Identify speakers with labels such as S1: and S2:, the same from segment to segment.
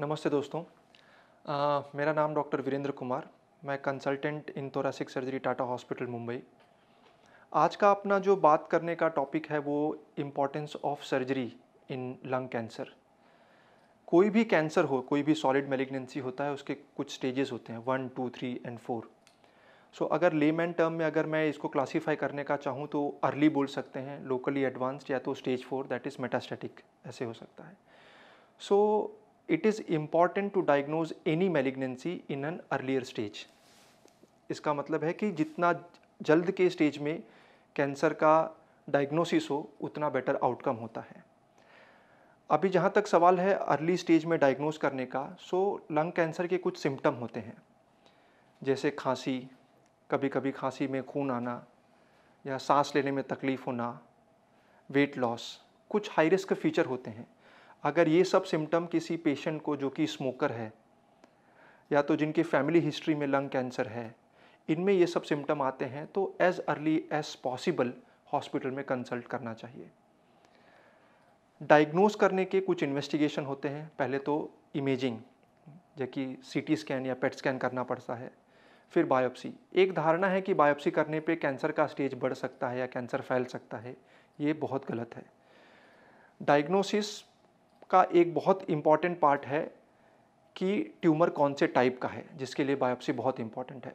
S1: नमस्ते दोस्तों आ, मेरा नाम डॉक्टर वीरेंद्र कुमार मैं consultant in thoracic surgery Tata hospital Mumbai आज का अपना जो बात करने का टॉपिक है वो importance of surgery in lung cancer कोई भी कैंसर हो कोई भी सॉलिड मेलिग्नेंसी होता है उसके कुछ स्टेजेस होते हैं one two three and four so अगर लेमैन टर्म में अगर मैं इसको क्लासीफाई करने का चाहूँ तो अर्ली बोल सकते हैं लोकली एडवांस्ड या तो stage four that is metastatic ऐसे हो सकता है so so, it is important to diagnose any malignancy in an earlier stage इसका मतलब है कि जितना जल्द के स्टेज में कैंसर का डायग्नोसिस हो उतना बेटर आउटकम होता है अभी जहाँ तक सवाल है अर्ली स्टेज में डायग्नोस करने का सो लंग कैंसर के कुछ सिम्टम होते हैं जैसे खांसी कभी कभी खांसी में खून आना या सांस लेने में तकलीफ़ होना वेट लॉस कुछ हाई रिस्क फीचर होते हैं अगर ये सब सिम्टम किसी पेशेंट को जो कि स्मोकर है या तो जिनकी फैमिली हिस्ट्री में लंग कैंसर है इनमें ये सब सिम्टम आते हैं तो as early as possible hospital में कंसल्ट करना चाहिए डायग्नोस करने के कुछ इन्वेस्टिगेशन होते हैं पहले तो इमेजिंग जबकि सी सी स्कैन या पेट स्कैन करना पड़ता है फिर बायोप्सी एक धारणा है कि बायोप्सी करने पे कैंसर का स्टेज बढ़ सकता है या कैंसर फैल सकता है ये बहुत गलत है डायग्नोसिस का एक बहुत इम्पॉर्टेंट पार्ट है कि ट्यूमर कौन से टाइप का है जिसके लिए बायोप्सी बहुत इम्पॉर्टेंट है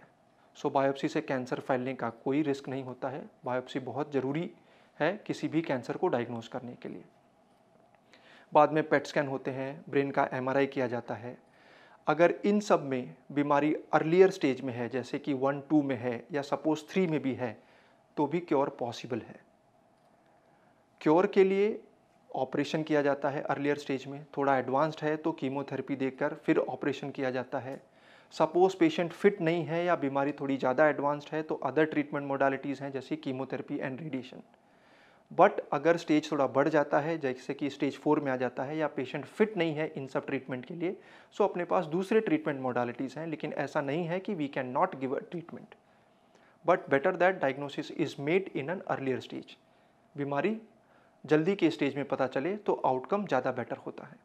S1: सो so, बायोप्सी से कैंसर फैलने का कोई रिस्क नहीं होता है बायोप्सी बहुत ज़रूरी है किसी भी कैंसर को डायग्नोज करने के लिए बाद में पेट स्कैन होते हैं ब्रेन का एम किया जाता है अगर इन सब में बीमारी अर्लियर स्टेज में है जैसे कि वन टू में है या सपोज थ्री में भी है तो भी क्योर पॉसिबल है क्योर के लिए ऑपरेशन किया जाता है अर्लियर स्टेज में थोड़ा एडवांस्ड है तो कीमोथेरेपी देकर फिर ऑपरेशन किया जाता है सपोज पेशेंट फिट नहीं है या बीमारी थोड़ी ज़्यादा एडवांस्ड है तो अदर ट्रीटमेंट मोडालिटीज़ हैं जैसे कीमोथेरेपी एंड रेडिएशन बट अगर स्टेज थोड़ा बढ़ जाता है जैसे कि स्टेज फोर में आ जाता है या पेशेंट फिट नहीं है इन सब ट्रीटमेंट के लिए सो अपने पास दूसरे ट्रीटमेंट मोडालिटीज़ हैं लेकिन ऐसा नहीं है कि we can not give a treatment but better that diagnosis is made in an earlier stage बीमारी जल्दी के स्टेज में पता चले तो आउटकम ज़्यादा बेटर होता है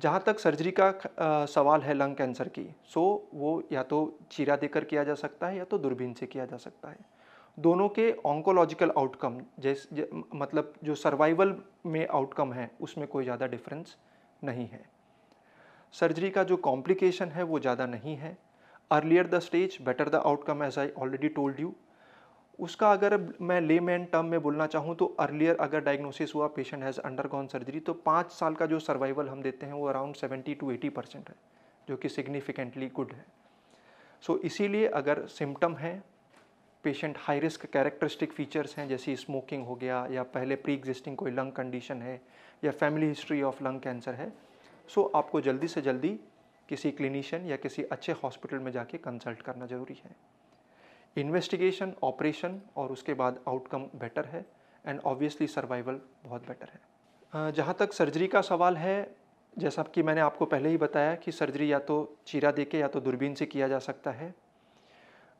S1: जहाँ तक सर्जरी का सवाल है लंग कैंसर की सो वो या तो चीरा देकर किया जा सकता है या तो दूरबीन से किया जा सकता है दोनों के ऑन्कोलॉजिकल आउटकम जैसे मतलब जो सर्वाइवल में आउटकम है उसमें कोई ज़्यादा डिफरेंस नहीं है सर्जरी का जो कॉम्प्लिकेशन है वो ज़्यादा नहीं है earlier the stage better the outcome as I already told you उसका अगर मैं लेमैन टर्म में बोलना चाहूँ तो अर्लियर अगर डायग्नोसिस हुआ पेशेंट हैज़ अंडरगॉन सर्जरी तो पाँच साल का जो सर्वाइवल हम देते हैं वो around seventy to eighty percent है जो कि सिग्निफिकेंटली गुड है सो so, इसीलिए अगर सिम्टम हैं patient high risk characteristic features हैं जैसे स्मोकिंग हो गया या पहले प्री एग्जिस्टिंग कोई लंग कंडीशन है या family history of lung cancer है सो so, आपको जल्दी से जल्दी किसी क्लिनिशियन या किसी अच्छे हॉस्पिटल में जाके कंसल्ट करना ज़रूरी है इन्वेस्टिगेशन ऑपरेशन और उसके बाद आउटकम बेटर है एंड ऑब्वियसली सर्वाइवल बहुत बेटर है जहाँ तक सर्जरी का सवाल है जैसा कि मैंने आपको पहले ही बताया कि सर्जरी या तो चीरा देके या तो दूरबीन से किया जा सकता है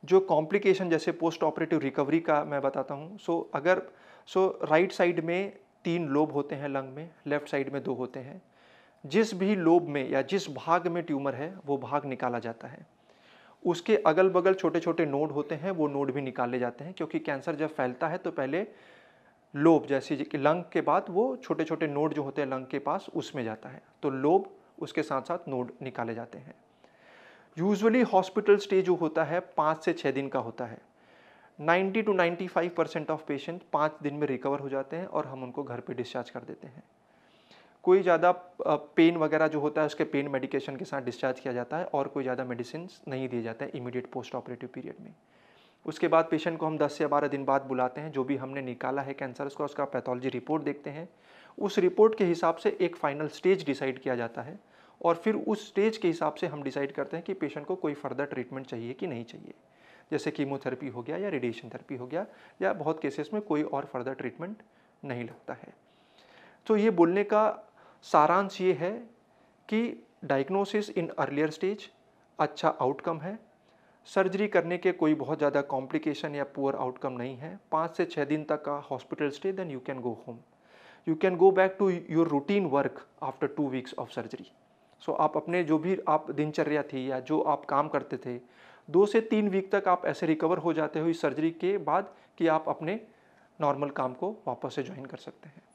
S1: जो कॉम्प्लिकेशन जैसे पोस्ट ऑपरेटिव रिकवरी का मैं बताता हूँ सो so, अगर सो राइट साइड में तीन लोब होते हैं लंग में लेफ्ट साइड में दो होते हैं जिस भी लोब में या जिस भाग में ट्यूमर है वो भाग निकाला जाता है उसके अगल बगल छोटे छोटे नोड होते हैं वो नोड भी निकाले जाते हैं क्योंकि कैंसर जब फैलता है तो पहले लोब जैसे लंग के बाद वो छोटे छोटे नोड जो होते हैं लंग के पास उसमें जाता है तो लोब उसके साथ साथ नोड निकाले जाते हैं यूजली हॉस्पिटल स्टे जो होता है पाँच से छः दिन का होता है 90 टू 95 परसेंट ऑफ पेशेंट पाँच दिन में रिकवर हो जाते हैं और हम उनको घर पे डिस्चार्ज कर देते हैं कोई ज़्यादा पेन वगैरह जो होता है उसके पेन मेडिकेशन के साथ डिस्चार्ज किया जाता है और कोई ज़्यादा मेडिसिन नहीं दिए जाते हैं इमीडिएट पोस्ट ऑपरेटिव पीरियड में उसके बाद पेशेंट को हम 10 से 12 दिन बाद बुलाते हैं जो भी हमने निकाला है कैंसर उसका उसका पैथोलॉजी रिपोर्ट देखते हैं उस रिपोर्ट के हिसाब से एक फाइनल स्टेज डिसाइड किया जाता है और फिर उस स्टेज के हिसाब से हम डिसाइड करते हैं कि पेशेंट को कोई फर्दर ट्रीटमेंट चाहिए कि नहीं चाहिए जैसे कीमोथेरेपी हो गया या रेडिएशन थेरेपी हो गया या बहुत केसेस में कोई और फर्दर ट्रीटमेंट नहीं लगता है तो ये बोलने का सारांश ये है कि डायग्नोसिस इन अर्लियर स्टेज अच्छा आउटकम है सर्जरी करने के कोई बहुत ज़्यादा कॉम्प्लिकेशन या पुअर आउटकम नहीं है पाँच से छः दिन तक का hospital stay then you can go home you can go back to your routine work after two weeks of surgery so आप अपने जो भी आप दिनचर्या थी या जो आप काम करते थे दो से तीन वीक तक आप ऐसे रिकवर हो जाते हो इस सर्जरी के बाद कि आप अपने नॉर्मल काम को वापस से ज्वाइन कर सकते हैं